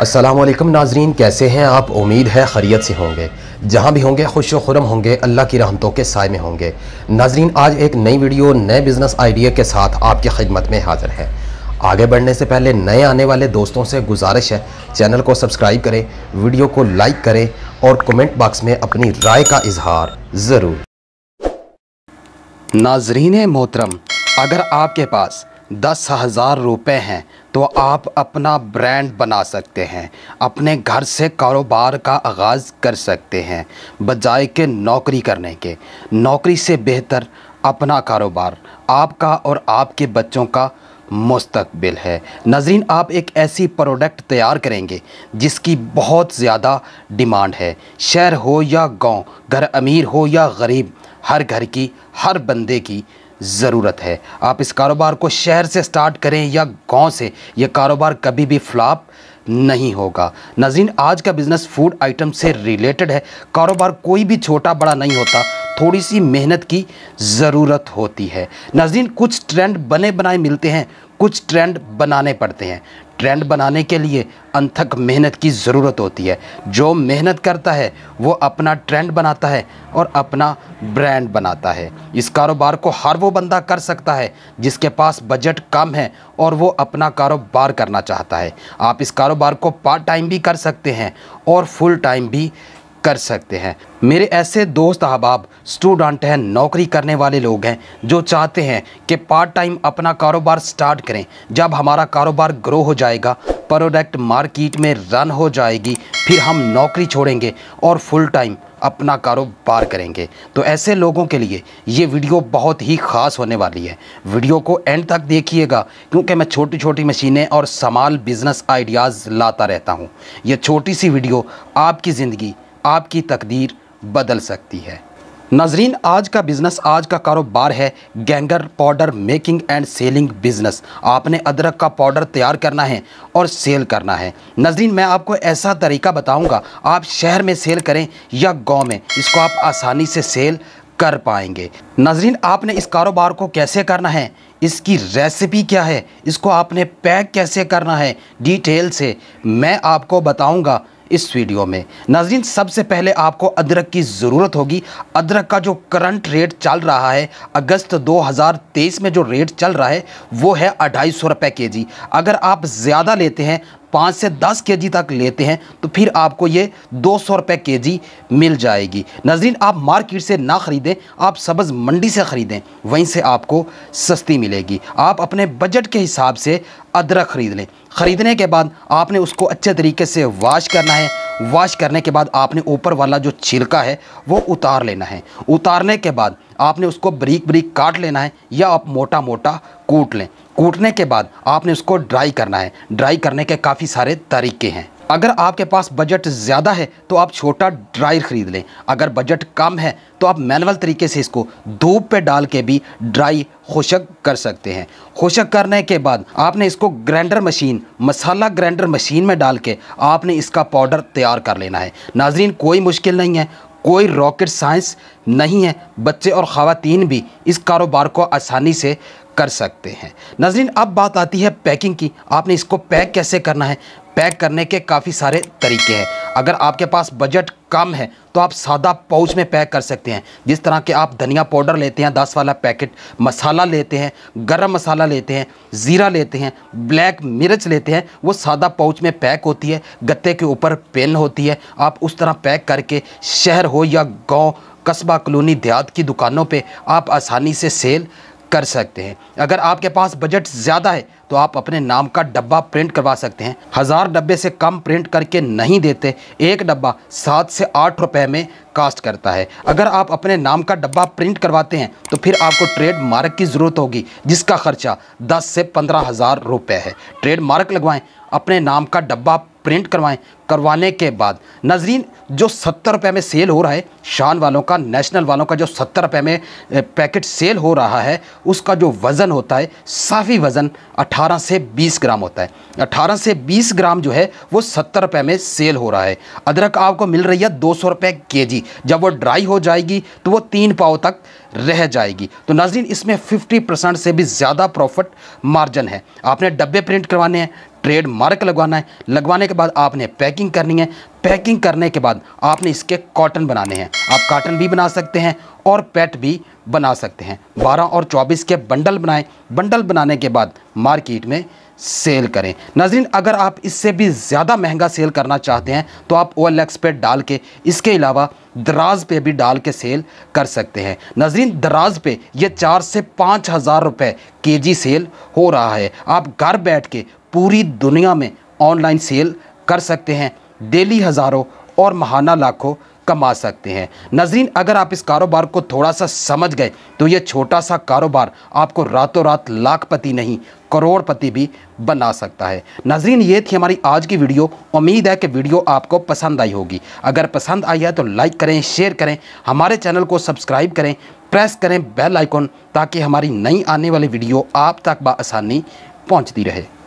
असलम नाजरीन कैसे हैं आप उम्मीद है खरीत से होंगे जहाँ भी होंगे खुश व खुरम होंगे अल्लाह की रहमतों के साय में होंगे नाजरीन आज एक नई वीडियो नए बिज़नेस आइडिया के साथ आपकी खिदमत में हाजिर है आगे बढ़ने से पहले नए आने वाले दोस्तों से गुजारिश है चैनल को सब्सक्राइब करें वीडियो को लाइक करें और कमेंट बॉक्स में अपनी राय का इजहार ज़रूर नाजरीन मोहतरम अगर आपके पास दस हज़ार रुपये हैं तो आप अपना ब्रांड बना सकते हैं अपने घर से कारोबार का आगाज़ कर सकते हैं बजाय के नौकरी करने के नौकरी से बेहतर अपना कारोबार आपका और आपके बच्चों का मुस्तबिल है नाजरीन आप एक ऐसी प्रोडक्ट तैयार करेंगे जिसकी बहुत ज़्यादा डिमांड है शहर हो या गांव, घर अमीर हो या गरीब हर घर की हर बंदे की ज़रूरत है आप इस कारोबार को शहर से स्टार्ट करें या गांव से यह कारोबार कभी भी फ्लॉप नहीं होगा नाजीन आज का बिज़नेस फूड आइटम से रिलेटेड है कारोबार कोई भी छोटा बड़ा नहीं होता थोड़ी सी मेहनत की ज़रूरत होती है नाजीन कुछ ट्रेंड बने बनाए मिलते हैं कुछ ट्रेंड बनाने पड़ते हैं ट्रेंड बनाने के लिए अनथक मेहनत की ज़रूरत होती है जो मेहनत करता है वो अपना ट्रेंड बनाता है और अपना ब्रांड बनाता है इस कारोबार को हर वो बंदा कर सकता है जिसके पास बजट कम है और वो अपना कारोबार करना चाहता है आप इस कारोबार को पार्ट टाइम भी कर सकते हैं और फुल टाइम भी कर सकते हैं मेरे ऐसे दोस्त अहबाब स्टूडेंट हैं नौकरी करने वाले लोग हैं जो चाहते हैं कि पार्ट टाइम अपना कारोबार स्टार्ट करें जब हमारा कारोबार ग्रो हो जाएगा प्रोडक्ट मार्केट में रन हो जाएगी फिर हम नौकरी छोड़ेंगे और फुल टाइम अपना कारोबार करेंगे तो ऐसे लोगों के लिए ये वीडियो बहुत ही ख़ास होने वाली है वीडियो को एंड तक देखिएगा क्योंकि मैं छोटी छोटी मशीनें और समाल बिज़नेस आइडियाज़ लाता रहता हूँ ये छोटी सी वीडियो आपकी ज़िंदगी आपकी तकदीर बदल सकती है नाजरीन आज का बिज़नेस आज का कारोबार है ginger powder making and selling business आपने अदरक का पाउडर तैयार करना है और सेल करना है नाजरीन मैं आपको ऐसा तरीका बताऊंगा आप शहर में सेल करें या गांव में इसको आप आसानी से सेल कर पाएंगे नाजरीन आपने इस कारोबार को कैसे करना है इसकी रेसिपी क्या है इसको आपने पैक कैसे करना है डिटेल से मैं आपको बताऊँगा इस वीडियो में नाजरीन सबसे पहले आपको अदरक की ज़रूरत होगी अदरक का जो करंट रेट चल रहा है अगस्त 2023 में जो रेट चल रहा है वो है अढ़ाई सौ रुपये के जी अगर आप ज़्यादा लेते हैं पाँच से दस के जी तक लेते हैं तो फिर आपको ये दो सौ रुपये के जी मिल जाएगी नजरिन आप मार्केट से ना ख़रीदें आप सब्ज़ मंडी से ख़रीदें वहीं से आपको सस्ती मिलेगी आप अपने बजट के हिसाब से अदरक ख़रीद लें ख़रीदने के बाद आपने उसको अच्छे तरीके से वाश करना है वॉश करने के बाद आपने ऊपर वाला जो छिलका है वो उतार लेना है उतारने के बाद आपने उसको ब्रीक ब्रीक काट लेना है या आप मोटा मोटा कूट लें कूटने के बाद आपने उसको ड्राई करना है ड्राई करने के काफ़ी सारे तरीके हैं अगर आपके पास बजट ज़्यादा है तो आप छोटा ड्रायर ख़रीद लें अगर बजट कम है तो आप मैनुअल तरीके से इसको धूप पे डाल के भी ड्राई खुशक कर सकते हैं खुशक करने के बाद आपने इसको ग्राइंडर मशीन मसाला ग्राइंडर मशीन में डाल के आपने इसका पाउडर तैयार कर लेना है नाजरीन कोई मुश्किल नहीं है कोई रॉकेट साइंस नहीं है बच्चे और ख़वातीन भी इस कारोबार को आसानी से कर सकते हैं नजरिन अब बात आती है पैकिंग की आपने इसको पैक कैसे करना है पैक करने के काफ़ी सारे तरीके हैं अगर आपके पास बजट कम है तो आप सादा पाउच में पैक कर सकते हैं जिस तरह के आप धनिया पाउडर लेते हैं दस वाला पैकेट मसाला लेते हैं गरम मसाला लेते हैं ज़ीरा लेते हैं ब्लैक मिर्च लेते हैं वो सादा पाउच में पैक होती है गत्ते के ऊपर पेन होती है आप उस तरह पैक करके शहर हो या गाँव कस्बा कलोनी देहात की दुकानों पर आप आसानी से सेल कर सकते हैं अगर आपके पास बजट ज़्यादा है तो आप अपने नाम का डब्बा प्रिंट करवा सकते हैं हज़ार डब्बे से कम प्रिंट करके नहीं देते एक डब्बा सात से आठ रुपए में कास्ट करता है अगर आप अपने नाम का डब्बा प्रिंट करवाते हैं तो फिर आपको ट्रेड मार्क की ज़रूरत होगी जिसका खर्चा दस से पंद्रह हज़ार रुपये है ट्रेड मार्क लगवाएँ अपने नाम का डब्बा प्रिंट करवाएं करवाने के बाद नजरीन जो सत्तर रुपये में सेल हो रहा है शान वालों का नेशनल वालों का जो सत्तर रुपये में पैकेट सेल हो रहा है उसका जो वज़न होता है साफ़ी वज़न अठारह से बीस ग्राम होता है अठारह से बीस ग्राम जो है वो सत्तर रुपये में सेल हो रहा है अदरक आपको मिल रही है दो सौ रुपये के जी जब वो ड्राई हो जाएगी तो वो तीन पाव तक रह जाएगी तो नाजरीन इसमें फिफ्टी परसेंट से भी ज़्यादा प्रॉफिट मार्जिन है आपने डब्बे प्रिंट करवाने हैं ट्रेड मार्क लगवाना है लगवाने के बाद आपने पैकिंग करनी है पैकिंग करने के बाद आपने इसके कॉटन बनाने हैं आप काटन भी बना सकते हैं और पैट भी बना सकते हैं 12 और 24 के बंडल बनाएं बंडल बनाने के बाद मार्केट में सेल करें नाजरीन अगर आप इससे भी ज़्यादा महंगा सेल करना चाहते हैं तो आप ओ एल एक्स पे डाल के इसके अलावा दराज पे भी डाल के सेल कर सकते हैं नाजरीन दराज पे ये चार से पाँच हज़ार रुपये के जी सेल हो रहा है आप घर बैठ के पूरी दुनिया में ऑनलाइन सेल कर सकते हैं डेली हज़ारों और महाना लाखों कमा सकते हैं नजरीन अगर आप इस कारोबार को थोड़ा सा समझ गए तो ये छोटा सा कारोबार आपको रातों रात लाखपति नहीं करोड़पति भी बना सकता है नजरीन ये थी हमारी आज की वीडियो उम्मीद है कि वीडियो आपको पसंद आई होगी अगर पसंद आई है तो लाइक करें शेयर करें हमारे चैनल को सब्सक्राइब करें प्रेस करें बेल आइकॉन ताकि हमारी नई आने वाली वीडियो आप तक बसानी पहुँचती रहे